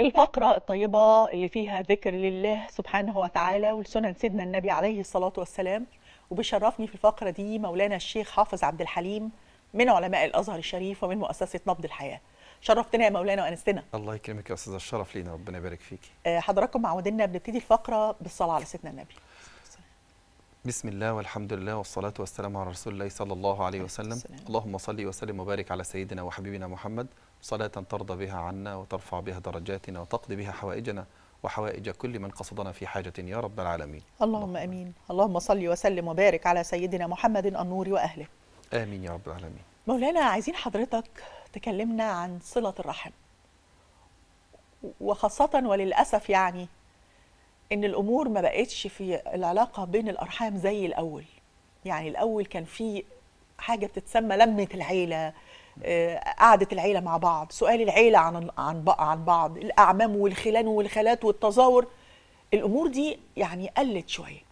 الفقرة الطيبة اللي فيها ذكر لله سبحانه وتعالى ولسنن سيدنا النبي عليه الصلاة والسلام وبيشرفني في الفقرة دي مولانا الشيخ حافظ عبد الحليم من علماء الأزهر الشريف ومن مؤسسة نبض الحياة شرفتنا يا مولانا وانستنا الله يكرمك يا أستاذ الشرف لينا ربنا يبارك فيك آه، حضراتكم معوديننا بنبتدي الفقره بالصلاه على سيدنا النبي بسم الله والحمد لله والصلاة والسلام على رسول الله صلى الله عليه وسلم السلام. اللهم صل وسلم وبارك على سيدنا وحبيبنا محمد صلاة ترضى بها عنا وترفع بها درجاتنا وتقضي بها حوائجنا وحوائج كل من قصدنا في حاجة يا رب العالمين اللهم أمين اللهم صل وسلم وبارك على سيدنا محمد النور وأهله آمين يا رب العالمين مولانا عايزين حضرتك تكلمنا عن صلة الرحم وخاصة وللأسف يعني إن الأمور ما بقتش في العلاقة بين الأرحام زي الأول يعني الأول كان في حاجة بتتسمى لمة العيلة آه، قعده العيله مع بعض سؤال العيله عن عن عن بعض الاعمام والخلان والخالات والتزاور الامور دي يعني قلت شويه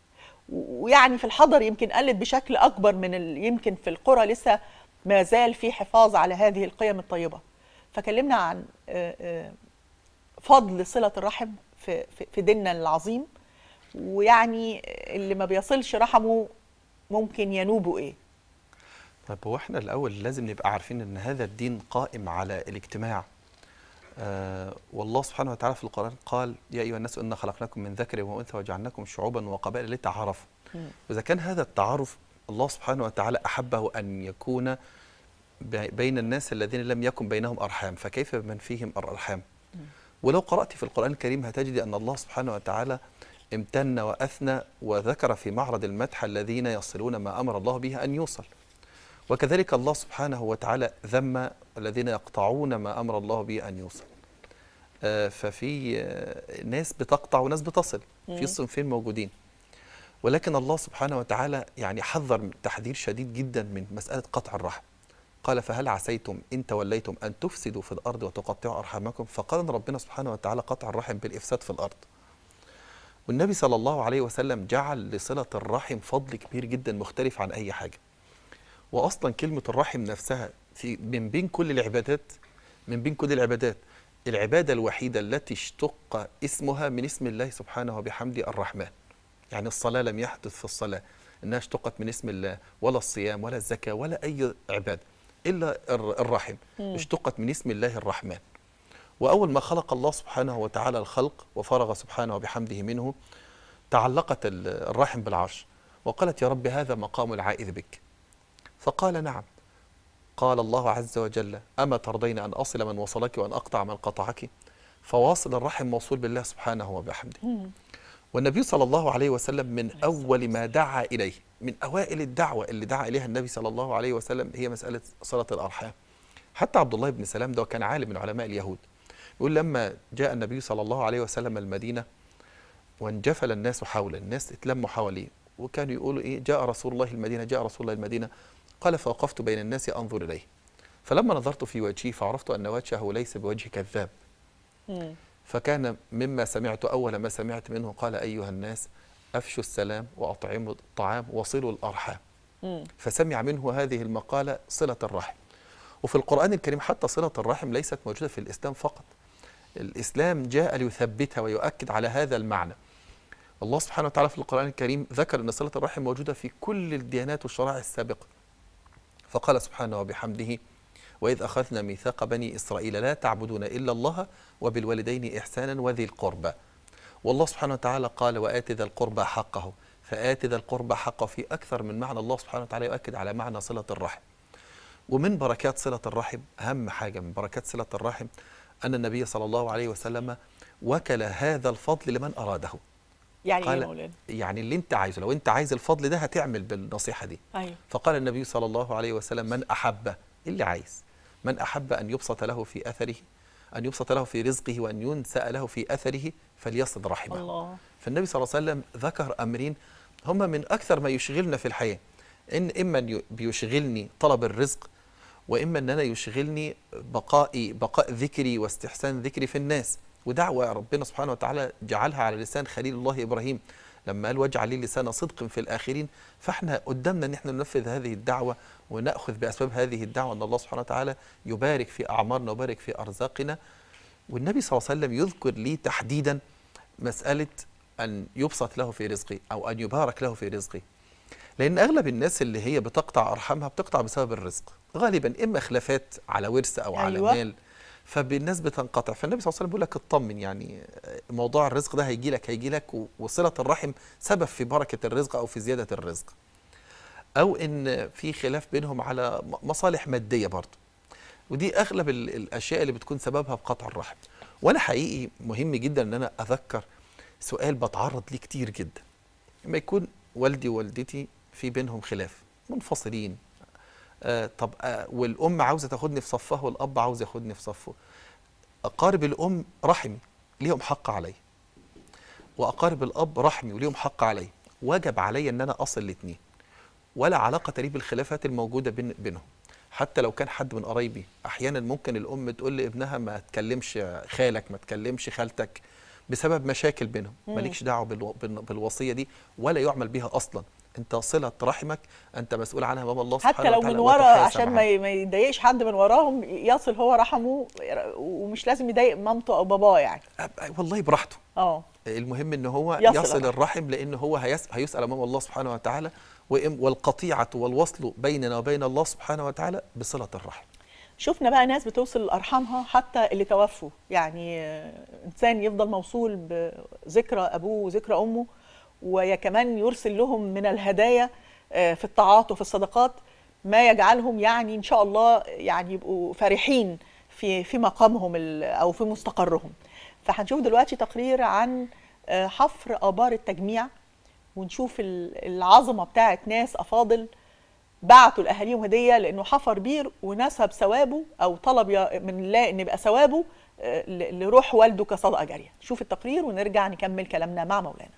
ويعني في الحضر يمكن قلت بشكل اكبر من ال... يمكن في القرى لسه ما زال في حفاظ على هذه القيم الطيبه فكلمنا عن آه، آه، فضل صله الرحم في في ديننا العظيم ويعني اللي ما بيصلش رحمه ممكن ينوبه ايه طب هو احنا الاول لازم نبقى عارفين ان هذا الدين قائم على الاجتماع آه والله سبحانه وتعالى في القرآن قال يا أيها الناس إنا خلقناكم من ذكر وأنثى وجعلناكم شعوبا وقبائل لتعارفوا وإذا كان هذا التعارف الله سبحانه وتعالى أحبه أن يكون بين الناس الذين لم يكن بينهم أرحام فكيف بمن فيهم الأرحام ولو قرأت في القرآن الكريم هتجد أن الله سبحانه وتعالى امتن وأثنى وذكر في معرض المدح الذين يصلون ما أمر الله به أن يوصل وكذلك الله سبحانه وتعالى ذم الذين يقطعون ما أمر الله به أن يوصل آه، ففي آه، ناس بتقطع وناس بتصل في صنفين موجودين ولكن الله سبحانه وتعالى يعني حذر من تحذير شديد جدا من مسألة قطع الرحم قال فهل عسيتم إن توليتم أن تفسدوا في الأرض وتقطعوا أرحامكم فقال ربنا سبحانه وتعالى قطع الرحم بالإفساد في الأرض والنبي صلى الله عليه وسلم جعل لصلة الرحم فضل كبير جدا مختلف عن أي حاجة واصلا كلمه الرحم نفسها في من بين كل العبادات من بين كل العبادات العباده الوحيده التي اشتق اسمها من اسم الله سبحانه وبحمده الرحمن يعني الصلاه لم يحدث في الصلاه انها اشتقت من اسم الله ولا الصيام ولا الزكاه ولا اي عباده الا الرحم اشتقت من اسم الله الرحمن واول ما خلق الله سبحانه وتعالى الخلق وفرغ سبحانه وبحمده منه تعلقت الرحم بالعرش وقالت يا رب هذا مقام العائذ بك فقال نعم قال الله عز وجل أما ترضين أن أصل من وصلك وأن أقطع من قطعك فواصل الرحم موصول بالله سبحانه وبحمده والنبي صلى الله عليه وسلم من أول ما دعا إليه من أوائل الدعوة اللي دعا إليها النبي صلى الله عليه وسلم هي مسألة صلة الأرحام حتى عبد الله بن سلام ده كان عالم من علماء اليهود يقول لما جاء النبي صلى الله عليه وسلم المدينة وانجفل الناس حوله الناس اتلموا حواليه وكانوا يقولوا إيه جاء رسول الله المدينة جاء رسول الله المدينة قال فوقفت بين الناس أنظر إليه فلما نظرت في وجهه فعرفت أن وجهه ليس بوجه كذاب فكان مما سمعت أول ما سمعت منه قال أيها الناس أفشوا السلام وأطعموا الطعام وصلوا الأرحام فسمع منه هذه المقالة صلة الرحم وفي القرآن الكريم حتى صلة الرحم ليست موجودة في الإسلام فقط الإسلام جاء ليثبتها ويؤكد على هذا المعنى الله سبحانه وتعالى في القرآن الكريم ذكر أن صلة الرحم موجودة في كل الديانات والشرائع السابقة فقال سبحانه وبحمده وإذ أخذنا ميثاق بني إسرائيل لا تعبدون إلا الله وبالوالدين إحسانا وذي القربى والله سبحانه وتعالى قال وآت ذا القربى حقه فآت ذا القربى حقه في أكثر من معنى الله سبحانه وتعالى يؤكد على معنى صلة الرحم ومن بركات صلة الرحم أهم حاجة من بركات صلة الرحم أن النبي صلى الله عليه وسلم وكل هذا الفضل لمن أراده يعني إيه قال ايه مولانا؟ يعني اللي انت عايزه لو انت عايز الفضل ده هتعمل بالنصيحه دي أيوة. فقال النبي صلى الله عليه وسلم من احب اللي عايز من احب ان يبسط له في اثره ان يبسط له في رزقه وان ينسى له في اثره فليصل رحمه الله. فالنبي صلى الله عليه وسلم ذكر امرين هما من اكثر ما يشغلنا في الحياه ان اما بيشغلني طلب الرزق واما ان انا يشغلني بقائي بقاء ذكري واستحسان ذكري في الناس ودعوة ربنا سبحانه وتعالى جعلها على لسان خليل الله إبراهيم لما قال واجعل لي لسان صدق في الآخرين فإحنا قدامنا أن احنا ننفذ هذه الدعوة ونأخذ بأسباب هذه الدعوة أن الله سبحانه وتعالى يبارك في أعمارنا ويبارك في أرزاقنا والنبي صلى الله عليه وسلم يذكر لي تحديدا مسألة أن يبسط له في رزقه أو أن يبارك له في رزقه لأن أغلب الناس اللي هي بتقطع أرحامها بتقطع بسبب الرزق غالبا إما خلافات على ورث أو أيوة. على مال فبالناس بتنقطع فالنبي صلى الله عليه وسلم بيقول لك اطمن يعني موضوع الرزق ده هيجي لك هيجي لك وصله الرحم سبب في بركه الرزق او في زياده الرزق او ان في خلاف بينهم على مصالح ماديه برضه ودي اغلب الاشياء اللي بتكون سببها بقطع الرحم وانا حقيقي مهم جدا ان انا اذكر سؤال بتعرض ليه كتير جدا لما يكون والدي ووالدتي في بينهم خلاف منفصلين آه، طب آه، والام عاوزه تاخدني في صفها والاب عاوز ياخدني في صفه اقارب الام رحمي ليهم حق علي واقارب الاب رحمي وليهم حق علي وجب علي ان انا اصل الاثنين ولا علاقه لي بالخلافات الموجوده بين بينهم حتى لو كان حد من قرايبي احيانا ممكن الام تقول لابنها ما تكلمش خالك ما تكلمش خالتك بسبب مشاكل بينهم مالكش دعوه بالوصيه دي ولا يعمل بها اصلا انت صله رحمك انت مسؤول عنها امام الله سبحانه وتعالى حتى لو من ورا عشان ما يضايقش حد من وراهم يصل هو رحمه ومش لازم يضايق مامته او باباه يعني والله براحته اه المهم ان هو يصل, يصل الرحم لان هو هيسال امام الله سبحانه وتعالى والقطيعه والوصل بيننا وبين الله سبحانه وتعالى بصله الرحم شفنا بقى ناس بتوصل لارحامها حتى اللي توفوا يعني آه، انسان يفضل موصول بذكرى ابوه وذكرى امه وكمان يرسل لهم من الهدايا آه، في الطاعات وفي الصدقات ما يجعلهم يعني ان شاء الله يعني يبقوا فرحين في في مقامهم او في مستقرهم فهنشوف دلوقتي تقرير عن آه، حفر ابار التجميع ونشوف العظمه بتاعه ناس افاضل بعتوا لاهاليهم هديه لانه حفر بير ونسب ثوابه او طلب من الله ان يبقى ثوابه آه، لروح والده كصدقه جاريه. نشوف التقرير ونرجع نكمل كلامنا مع مولانا.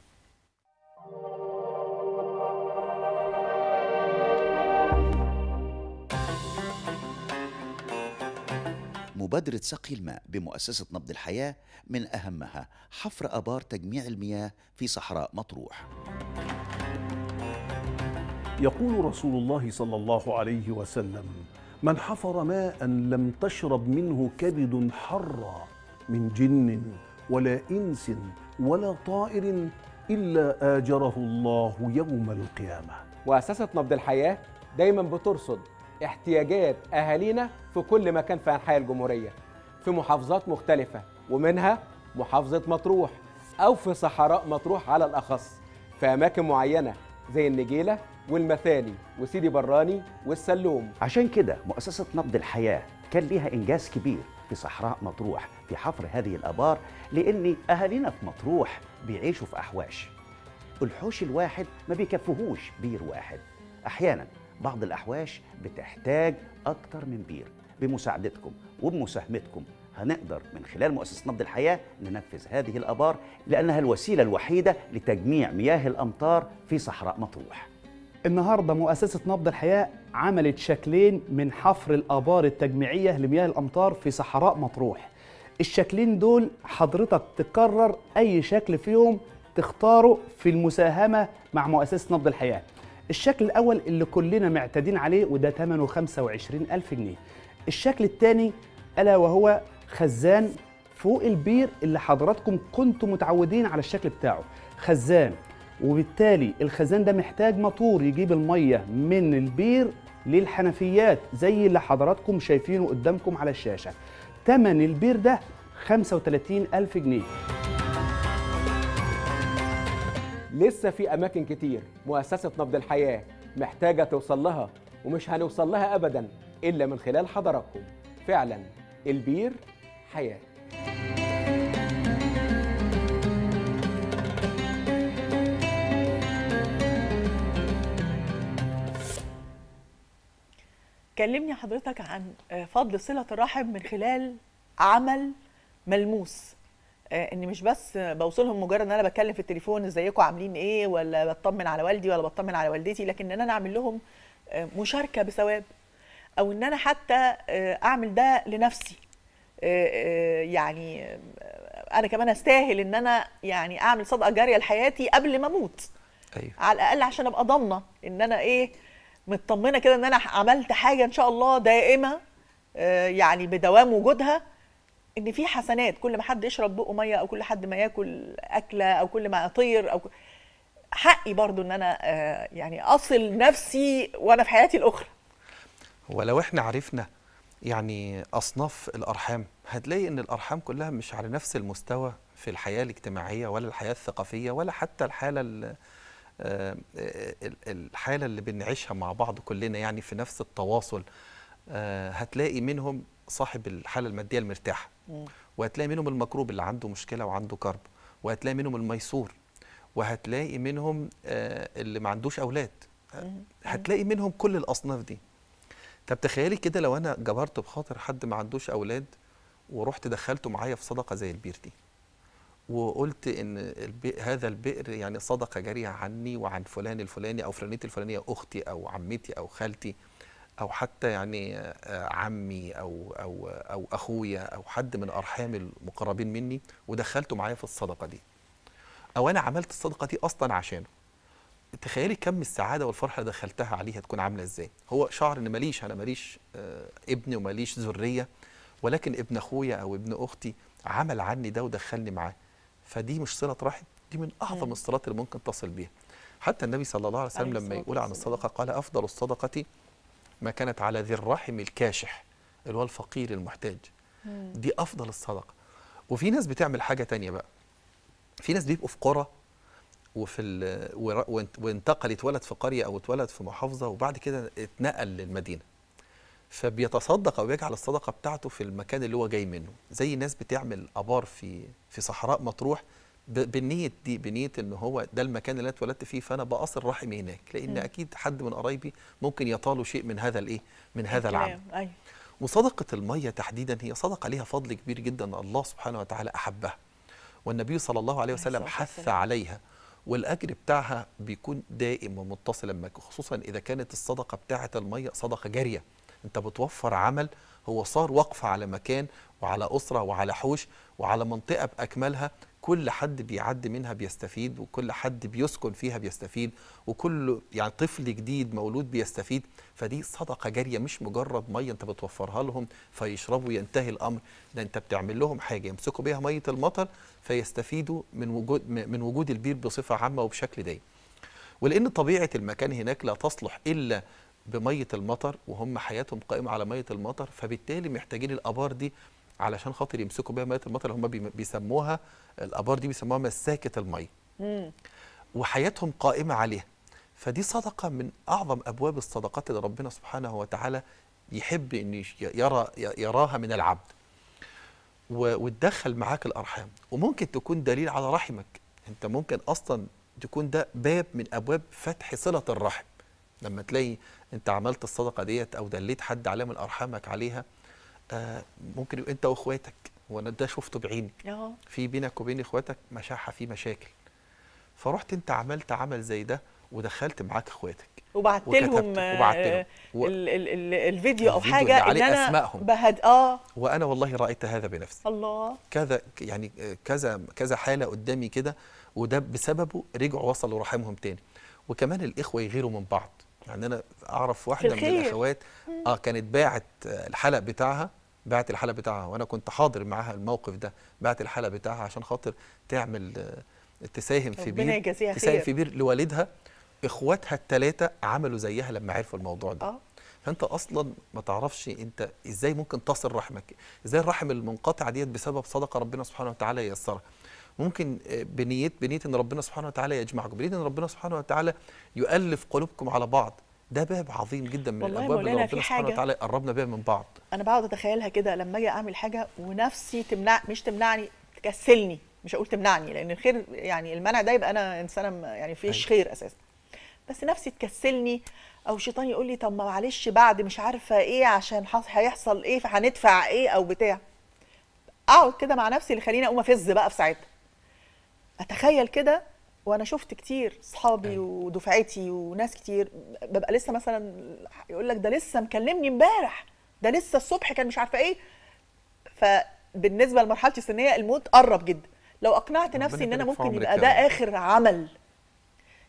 مبادرة سقي الماء بمؤسسة نبض الحياة من أهمها حفر أبار تجميع المياه في صحراء مطروح يقول رسول الله صلى الله عليه وسلم من حفر ماء لم تشرب منه كبد حرا من جن ولا إنس ولا طائر إلا آجره الله يوم القيامة مؤسسة نبض الحياة دايما بترصد احتياجات اهالينا في كل مكان في انحاء الجمهوريه في محافظات مختلفه ومنها محافظه مطروح او في صحراء مطروح على الاخص في اماكن معينه زي النجيله والمثاني وسيدي براني والسلوم عشان كده مؤسسه نبض الحياه كان ليها انجاز كبير في صحراء مطروح في حفر هذه الابار لان اهالينا في مطروح بيعيشوا في احواش الحوش الواحد ما بيكفيهوش بير واحد احيانا بعض الأحواش بتحتاج أكتر من بير بمساعدتكم وبمساهمتكم هنقدر من خلال مؤسسة نبض الحياة ننفذ هذه الأبار لأنها الوسيلة الوحيدة لتجميع مياه الأمطار في صحراء مطروح النهاردة مؤسسة نبض الحياة عملت شكلين من حفر الأبار التجميعية لمياه الأمطار في صحراء مطروح الشكلين دول حضرتك تكرر أي شكل فيهم تختاره في المساهمة مع مؤسسة نبض الحياة الشكل الأول اللي كلنا معتادين عليه وده ثمنه 25 ألف جنيه الشكل الثاني ألا وهو خزان فوق البير اللي حضراتكم كنتوا متعودين على الشكل بتاعه خزان وبالتالي الخزان ده محتاج مطور يجيب المية من البير للحنفيات زي اللي حضراتكم شايفينه قدامكم على الشاشة تمن البير ده 35 ألف جنيه لسه في أماكن كتير مؤسسة نبض الحياة محتاجة توصل لها ومش هنوصل لها أبدا إلا من خلال حضراتكم فعلا البير حياه كلمني حضرتك عن آه، فضل صلة الرحم من خلال عمل ملموس آه، اني مش بس بوصلهم مجرد ان انا بتكلم في التليفون ازيكم عاملين ايه ولا بطمن على والدي ولا بطمن على والدتي لكن ان انا اعمل لهم آه، مشاركه بثواب او ان انا حتى آه، اعمل ده لنفسي يعني انا كمان استاهل ان انا يعني اعمل صدقه جاريه لحياتي قبل ما اموت أيوه. على الاقل عشان ابقى ضامنه ان انا ايه مطمنه كده ان انا عملت حاجه ان شاء الله دائمه يعني بدوام وجودها ان في حسنات كل ما حد يشرب بقه ميه او كل حد ما ياكل اكله او كل ما اطير او حقي برضو ان انا آه، يعني اصل نفسي وانا في حياتي الاخرى ولو احنا عرفنا يعني اصناف الارحام هتلاقي ان الارحام كلها مش على نفس المستوى في الحياه الاجتماعيه ولا الحياه الثقافيه ولا حتى الحاله آه، الحاله اللي بنعيشها مع بعض كلنا يعني في نفس التواصل آه، هتلاقي منهم صاحب الحاله الماديه المرتاحه وهتلاقي منهم المكروب اللي عنده مشكله وعنده كرب وهتلاقي منهم الميسور وهتلاقي منهم آه، اللي ما عندوش اولاد هتلاقي منهم كل الاصناف دي طب تخيلي كده لو انا جبرت بخاطر حد ما عندوش اولاد ورحت دخلته معايا في صدقه زي البير دي وقلت ان هذا البئر يعني صدقه جاريه عني وعن فلان الفلاني او فلانيه الفلانيه اختي او عمتي او خالتي او حتى يعني آه، عمي او او او اخويا او حد من ارحامي المقربين مني ودخلته معايا في الصدقه دي او انا عملت الصدقه دي اصلا عشانه تخيلي كم السعاده والفرحه اللي دخلتها عليه هتكون عامله ازاي هو شعر ان ماليش انا ماليش آه، ابني وماليش ذريه ولكن ابن اخويا او ابن اختي عمل عني ده ودخلني معاه فدي مش صله رحم دي من اعظم الصلات اللي ممكن تصل بيها حتى النبي صلى الله عليه وسلم لما يقول عن الصدقه قال افضل الصدقه ما كانت على ذي الرحم الكاشح اللي هو الفقير المحتاج دي افضل الصدقه وفي ناس بتعمل حاجه تانية بقى في ناس بيبقوا في قرى وفي وانتقل اتولد في قريه او اتولد في محافظه وبعد كده اتنقل للمدينه فبيتصدق او بيجعل الصدقه بتاعته في المكان اللي هو جاي منه زي ناس بتعمل ابار في في صحراء مطروح بالنيه دي بنيه ان هو ده المكان اللي انا اتولدت فيه فانا باصل رحمي هناك لان م. اكيد حد من قرايبي ممكن يطالوا شيء من هذا الايه من هذا العمل أيوه. وصدقه الميه تحديدا هي صدقه ليها فضل كبير جدا الله سبحانه وتعالى احبها والنبي صلى الله عليه وسلم حث عليها والاجر بتاعها بيكون دائم ومتصل خصوصا اذا كانت الصدقه بتاعه الميه صدقه جاريه انت بتوفر عمل هو صار وقف على مكان وعلى أسرة وعلى حوش وعلى منطقة بأكملها كل حد بيعدي منها بيستفيد وكل حد بيسكن فيها بيستفيد وكل يعني طفل جديد مولود بيستفيد فدي صدقه جاريه مش مجرد ميه انت بتوفرها لهم فيشربوا ينتهي الامر ده انت بتعمل لهم حاجه يمسكوا بيها ميه المطر فيستفيدوا من وجود من وجود البير بصفه عامه وبشكل دايم. ولان طبيعه المكان هناك لا تصلح الا بميه المطر وهم حياتهم قائمه على ميه المطر فبالتالي محتاجين الابار دي علشان خاطر يمسكوا بها ميه المطر هم بيسموها الابار دي بيسموها مساكه الميه وحياتهم قائمه عليها فدي صدقه من اعظم ابواب الصدقات اللي ربنا سبحانه وتعالى يحب ان يرى يراها من العبد وتدخل معاك الارحام وممكن تكون دليل على رحمك انت ممكن اصلا تكون ده باب من ابواب فتح صله الرحم لما تلاقي انت عملت الصدقه ديت او دليت حد عليها من ارحامك عليها آه ممكن انت واخواتك وانا ده شفته بعيني اه. في بينك وبين اخواتك مشاحه في مشاكل فرحت انت عملت عمل زي ده ودخلت معاك اخواتك وبعت لهم وبعت آه، لهم الفيديو او حاجه اللي إن أنا اسمائهم بهد اه وانا والله رايت هذا بنفسي الله كذا يعني آه، كذا كذا حاله قدامي كده وده بسببه رجعوا وصلوا رحمهم تاني وكمان الاخوه يغيروا من بعض يعني انا اعرف واحده من الاخوات اه كانت باعت الحلق بتاعها باعت الحلق بتاعها وانا كنت حاضر معاها الموقف ده باعت الحلق بتاعها عشان خاطر تعمل آه، تساهم في بير تساهم في بير لوالدها اخواتها الثلاثه عملوا زيها لما عرفوا الموضوع ده آه. فانت اصلا ما تعرفش انت ازاي ممكن تصل رحمك ازاي الرحم المنقطعه ديت بسبب صدقه ربنا سبحانه وتعالى ييسرها ممكن بنيه آه، بنيه ان ربنا سبحانه وتعالى يجمعكم بنيه ان ربنا سبحانه وتعالى يؤلف قلوبكم على بعض ده باب عظيم جدا من الابواب اللي ربنا سبحانه وتعالى قربنا بيها من بعض انا بقعد اتخيلها كده لما اجي اعمل حاجه ونفسي تمنع مش تمنعني تكسلني مش هقول تمنعني لان الخير يعني المنع ده يبقى انا انسانه يعني فيش أيوة. خير اساسا بس نفسي تكسلني او شيطان يقول لي طب معلش بعد مش عارفه ايه عشان هيحصل ايه فهندفع ايه او بتاع اقعد كده مع نفسي اللي خليني اقوم افز بقى في ساعتها اتخيل كده وانا شفت كتير اصحابي أيوة. ودفعتي وناس كتير ببقى لسه مثلا يقول لك ده لسه مكلمني امبارح ده لسه الصبح كان مش عارفه ايه فبالنسبه لمرحلتي السنيه الموت قرب جدا لو اقنعت نفسي ان انا ممكن يبقى ده اخر عمل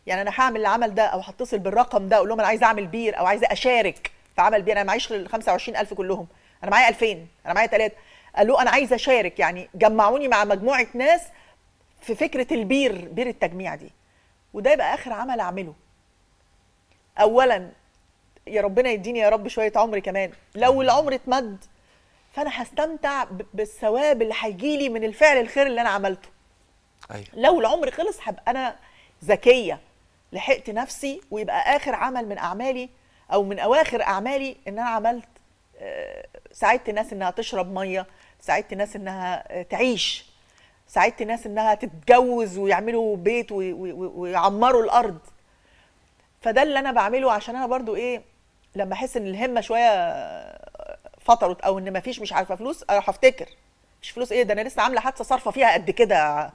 يعني انا هعمل العمل ده او هتصل بالرقم ده اقول لهم انا عايز اعمل بير او عايزه اشارك في عمل بير انا معيش ال 25000 كلهم انا معايا 2000 انا معايا 3 قالوا انا عايزه اشارك يعني جمعوني مع مجموعه ناس في فكره البير بير التجميع دي وده يبقى اخر عمل اعمله اولا يا ربنا يديني يا رب شويه عمر كمان لو العمر اتمد فانا هستمتع بالثواب اللي هيجي لي من الفعل الخير اللي انا عملته أيوة. لو العمر خلص هبقى انا ذكيه لحقت نفسي ويبقى اخر عمل من اعمالي او من اواخر اعمالي ان انا عملت آه، ساعدت الناس انها تشرب ميه ساعدت الناس انها آه، تعيش ساعدت ناس انها تتجوز ويعملوا بيت ويعمروا الارض فده اللي انا بعمله عشان انا برضو ايه لما احس ان الهمه شويه فطرت او ان مفيش مش عارفه فلوس اروح افتكر مش فلوس ايه ده انا لسه عامله حادثه صارفه فيها قد كده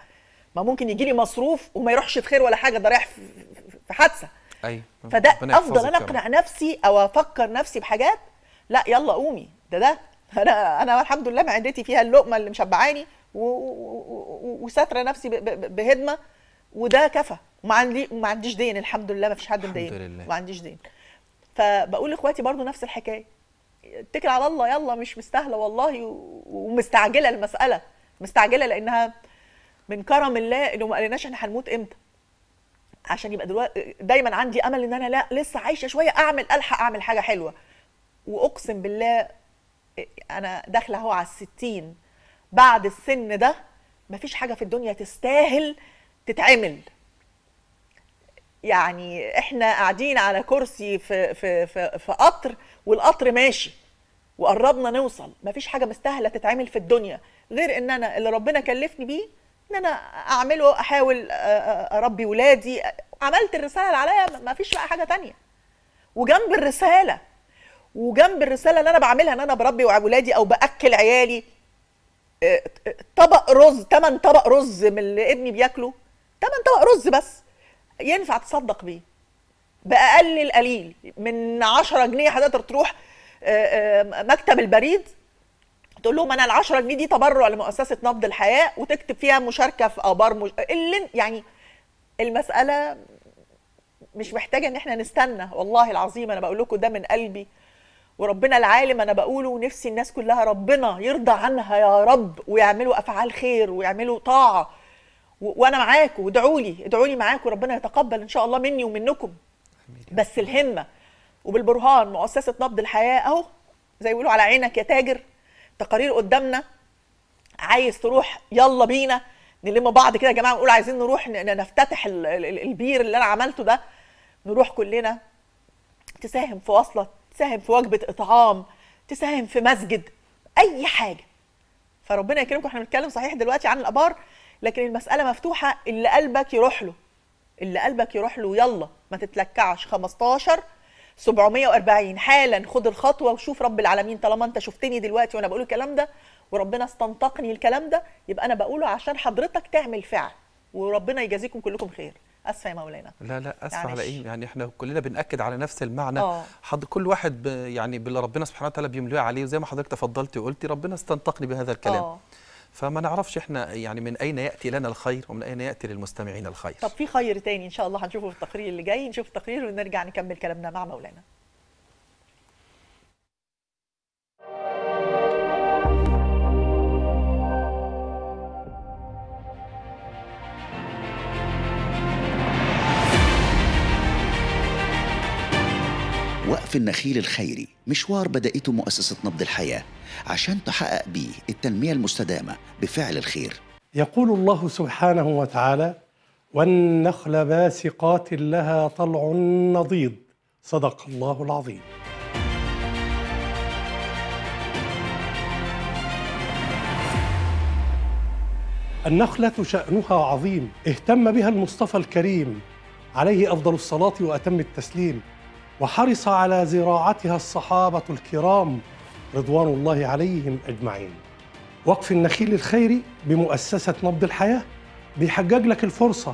ما ممكن يجي لي مصروف وما يروحش بخير ولا حاجه ده رايح في حادثه ايوه فده افضل انا اقنع نفسي او افكر نفسي بحاجات لا يلا قومي ده ده انا انا الحمد لله معدتي فيها اللقمه اللي مشبعاني وساتره نفسي بهدمه وده كفى وما عندي وما عنديش دين الحمد لله ما فيش حد مدين ما عنديش دين فبقول لاخواتي برضو نفس الحكايه اتكل على الله يلا مش مستاهله والله ومستعجله المساله مستعجله لانها من كرم الله انه ما قالناش احنا هنموت امتى عشان يبقى دلوقتي دايما عندي امل ان انا لا لسه عايشه شويه اعمل الحق اعمل حاجه حلوه واقسم بالله انا داخله اهو على الستين بعد السن ده مفيش حاجه في الدنيا تستاهل تتعمل يعني احنا قاعدين على كرسي في في في, في قطر والقطر ماشي وقربنا نوصل مفيش حاجه مستاهله تتعمل في الدنيا غير ان انا اللي ربنا كلفني بيه ان انا اعمله احاول اربي ولادي عملت الرساله اللي عليا مفيش بقى حاجه تانية وجنب الرساله وجنب الرساله اللي انا بعملها ان انا بربي ولادي او باكل عيالي طبق رز تمن طبق رز من اللي ابني بياكله تمن طبق رز بس ينفع تصدق بيه باقل القليل من 10 جنيه حضرتك تروح آه، آه، مكتب البريد تقول لهم انا ال 10 جنيه دي تبرع لمؤسسه نبض الحياه وتكتب فيها مشاركه في ابار مش... اللي يعني المساله مش محتاجه ان احنا نستنى والله العظيم انا بقول لكم ده من قلبي وربنا العالم انا بقوله ونفسي الناس كلها ربنا يرضى عنها يا رب ويعملوا افعال خير ويعملوا طاعه وانا معاكم وادعوا لي ادعوا لي معاكم وربنا يتقبل ان شاء الله مني ومنكم بس الهمه وبالبرهان مؤسسه نبض الحياه اهو زي بيقولوا على عينك يا تاجر تقارير قدامنا عايز تروح يلا بينا نلم بعض كده يا جماعه نقول عايزين نروح نفتتح البير اللي انا عملته ده نروح كلنا تساهم في وصله تساهم في وجبه اطعام تساهم في مسجد اي حاجه فربنا يكرمكم احنا بنتكلم صحيح دلوقتي عن الابار لكن المساله مفتوحه اللي قلبك يروح له اللي قلبك يروح له يلا ما تتلكعش 15 740 حالا خد الخطوه وشوف رب العالمين طالما انت شفتني دلوقتي وانا بقول الكلام ده وربنا استنطقني الكلام ده يبقى انا بقوله عشان حضرتك تعمل فعل وربنا يجازيكم كلكم خير اسفه يا مولانا لا لا اسفه يعني على ايه يعني احنا كلنا بناكد على نفس المعنى آه. حد كل واحد ب يعني باللي ربنا سبحانه وتعالى بيملي عليه وزي ما حضرتك تفضلتي وقلتي ربنا استنطقني بهذا الكلام أوه. فما نعرفش احنا يعني من اين ياتي لنا الخير ومن اين ياتي للمستمعين الخير طب في خير تاني ان شاء الله هنشوفه في التقرير اللي جاي نشوف التقرير ونرجع نكمل كلامنا مع مولانا النخيل الخيري مشوار بدأته مؤسسة نبض الحياة عشان تحقق به التنمية المستدامة بفعل الخير يقول الله سبحانه وتعالى والنخل باسقات لها طلع نضيد صدق الله العظيم النخلة شأنها عظيم اهتم بها المصطفى الكريم عليه أفضل الصلاة وأتم التسليم وحرص على زراعتها الصحابة الكرام رضوان الله عليهم أجمعين وقف النخيل الخيري بمؤسسة نبض الحياة بيحجج لك الفرصة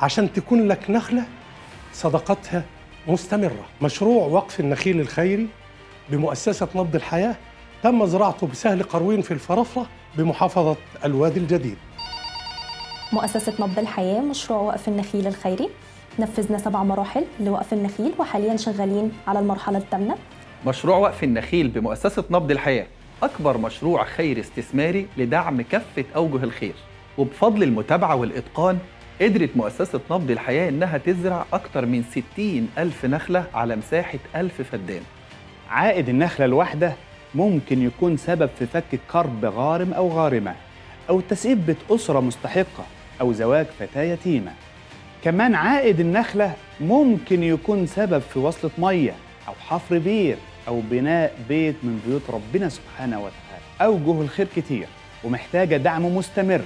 عشان تكون لك نخلة صدقتها مستمرة مشروع وقف النخيل الخيري بمؤسسة نبض الحياة تم زراعته بسهل قروين في الفرفره بمحافظة الوادي الجديد مؤسسة نبض الحياة مشروع وقف النخيل الخيري نفذنا سبع مراحل لوقف النخيل وحاليا شغالين على المرحله الثامنه مشروع وقف النخيل بمؤسسه نبض الحياه اكبر مشروع خيري استثماري لدعم كافه اوجه الخير وبفضل المتابعه والاتقان قدرت مؤسسة نبض الحياة إنها تزرع أكثر من 60 ألف نخلة على مساحة ألف فدان عائد النخلة الواحدة ممكن يكون سبب في فك كرب غارم أو غارمة أو تسيبة بيت أسرة مستحقة أو زواج فتاة يتيمة كمان عائد النخلة ممكن يكون سبب في وصلة مية أو حفر بير أو بناء بيت من بيوت ربنا سبحانه وتعالى أوجه الخير كتير ومحتاجة دعم مستمر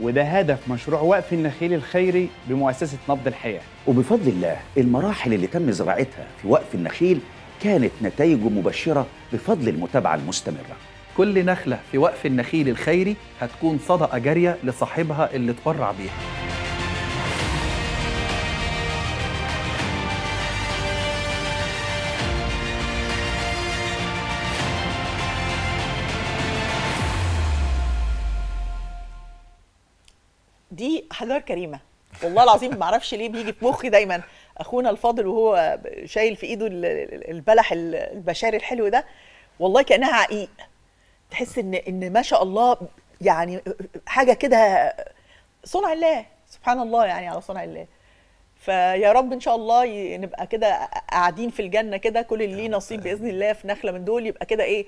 وده هدف مشروع وقف النخيل الخيري بمؤسسة نبض الحياة وبفضل الله المراحل اللي تم زراعتها في وقف النخيل كانت نتائجه مبشرة بفضل المتابعة المستمرة كل نخلة في وقف النخيل الخيري هتكون صدقة جارية لصاحبها اللي تبرع بيها حضرتك كريمه والله العظيم ما اعرفش ليه بيجي في مخي دايما اخونا الفاضل وهو شايل في ايده البلح البشاري الحلو ده والله كانها عقيق تحس ان ان ما شاء الله يعني حاجه كده صنع الله سبحان الله يعني على صنع الله فيا رب ان شاء الله نبقى كده قاعدين في الجنه كده كل اللي ليه نصيب باذن الله في نخله من دول يبقى كده ايه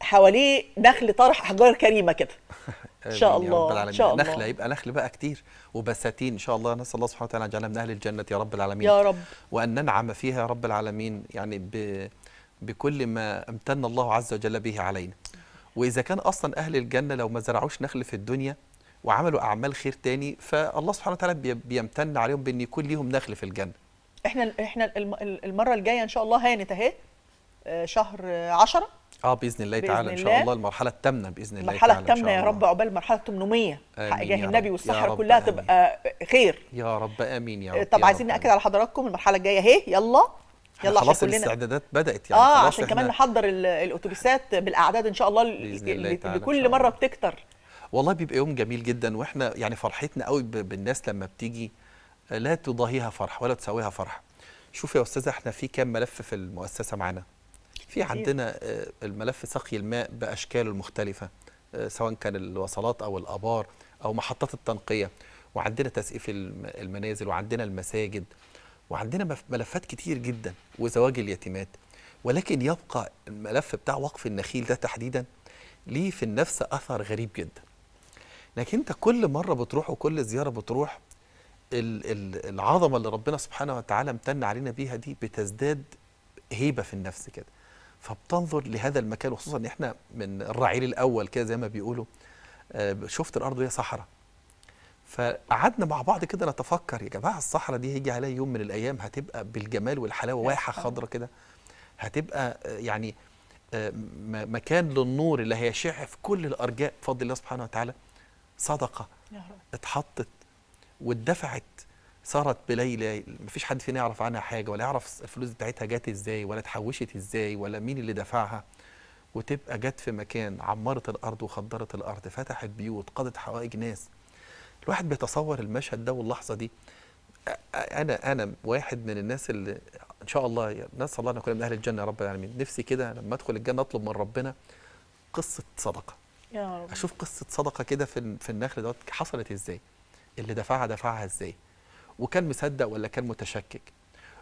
حواليه نخل طرح احجار كريمه كده ان شاء الله رب العالمين. ان شاء الله نخله يبقى نخل بقى كتير وبساتين ان شاء الله نسال الله سبحانه وتعالى ان يجعلنا من اهل الجنه يا رب العالمين يا رب وان ننعم فيها يا رب العالمين يعني ب بكل ما امتن الله عز وجل به علينا واذا كان اصلا اهل الجنه لو ما زرعوش نخل في الدنيا وعملوا اعمال خير تاني فالله سبحانه وتعالى بيمتن عليهم بان يكون ليهم نخل في الجنه احنا احنا المره الجايه ان شاء الله هانت اهي آه، شهر 10 اه باذن الله تعالى إن, ان شاء الله المرحله الثامنه باذن الله المرحله الثامنه يا رب عقبال المرحله 800 حق جاه النبي والصحراء كلها آمين. تبقى خير يا رب امين يا آه، رب طب يا عايزين ناكد على حضراتكم المرحله الجايه اهي يلا يلا خلاص الاستعدادات بدات يعني اه عشان كمان نحضر الاوتوبيسات بالاعداد ان شاء الله اللي كل مره بتكتر والله بيبقى يوم جميل جدا واحنا يعني فرحتنا قوي بالناس لما بتيجي آه، لا تضاهيها فرح ولا تساويها فرح شوف يا استاذه احنا في كام ملف في المؤسسه معانا في عندنا آه، الملف سقي الماء باشكاله المختلفه آه، سواء كان الوصلات او الابار او محطات التنقيه وعندنا تسقيف المنازل وعندنا المساجد وعندنا ملفات كتير جدا وزواج اليتيمات ولكن يبقى الملف بتاع وقف النخيل ده تحديدا ليه في النفس اثر غريب جدا لكن انت كل مره بتروح وكل زياره بتروح العظمه اللي ربنا سبحانه وتعالى امتن علينا بيها دي بتزداد هيبه في النفس كده فبتنظر لهذا المكان وخصوصا ان احنا من الرعيل الاول كده زي ما بيقولوا آه، شفت الارض وهي صحراء فقعدنا مع بعض كده نتفكر يا جماعه الصحراء دي هيجي عليها يوم من الايام هتبقى بالجمال والحلاوه واحه خضراء كده هتبقى آه، يعني آه، مكان للنور اللي هيشع في كل الارجاء بفضل الله سبحانه وتعالى صدقه اتحطت واتدفعت صارت بليلى فيش حد فينا يعرف عنها حاجه ولا يعرف الفلوس بتاعتها جت ازاي ولا اتحوشت ازاي ولا مين اللي دفعها وتبقى جت في مكان عمرت الارض وخضرت الارض فتحت بيوت قضت حوائج ناس الواحد بيتصور المشهد ده واللحظه دي انا انا واحد من الناس اللي ان شاء الله نسال الله ان نكون من اهل الجنه يا رب العالمين نفسي كده لما ادخل الجنه اطلب من ربنا قصه صدقه يا رب. اشوف قصه صدقه كده في في النخل دوت حصلت ازاي اللي دفعها دفعها ازاي وكان مصدق ولا كان متشكك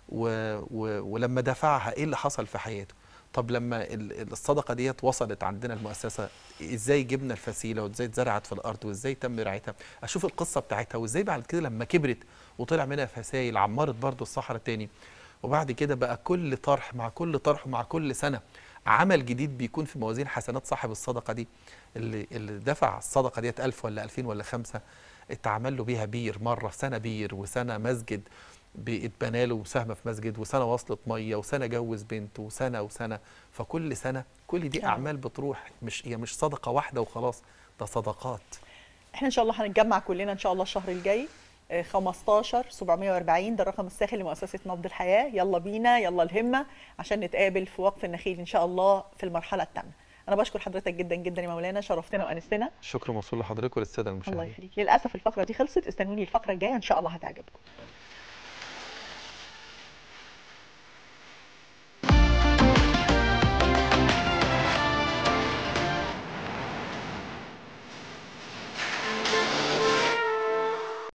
و و ولما دفعها ايه اللي حصل في حياته طب لما الصدقه ديت وصلت عندنا المؤسسه ازاي جبنا الفسيله وازاي اتزرعت في الارض وازاي تم رعايتها اشوف القصه بتاعتها وازاي بعد كده لما كبرت وطلع منها فسايل عمرت برضو الصحراء تاني وبعد كده بقى كل طرح مع كل طرح مع كل سنه عمل جديد بيكون في موازين حسنات صاحب الصدقه دي اللي اللي دفع الصدقه ديت 1000 ولا 2000 ولا 5 اتعمل له بيها بير مره سنه بير وسنه مسجد اتبنى له سهم في مسجد وسنه وصلت ميه وسنه جوز بنت وسنه وسنه فكل سنه كل دي نعم. اعمال بتروح مش هي مش صدقه واحده وخلاص ده صدقات احنا ان شاء الله هنتجمع كلنا ان شاء الله الشهر الجاي 15 آه، 740 ده الرقم الساخن لمؤسسه نبض الحياه يلا بينا يلا الهمه عشان نتقابل في وقف النخيل ان شاء الله في المرحله الثامنه انا بشكر حضرتك جدا جدا يا مولانا شرفتنا وانستنا شكرا موصول لحضرتك وللساده المشاهدين الله يخليك للاسف الفقره دي خلصت استنوني الفقره الجايه ان شاء الله هتعجبكم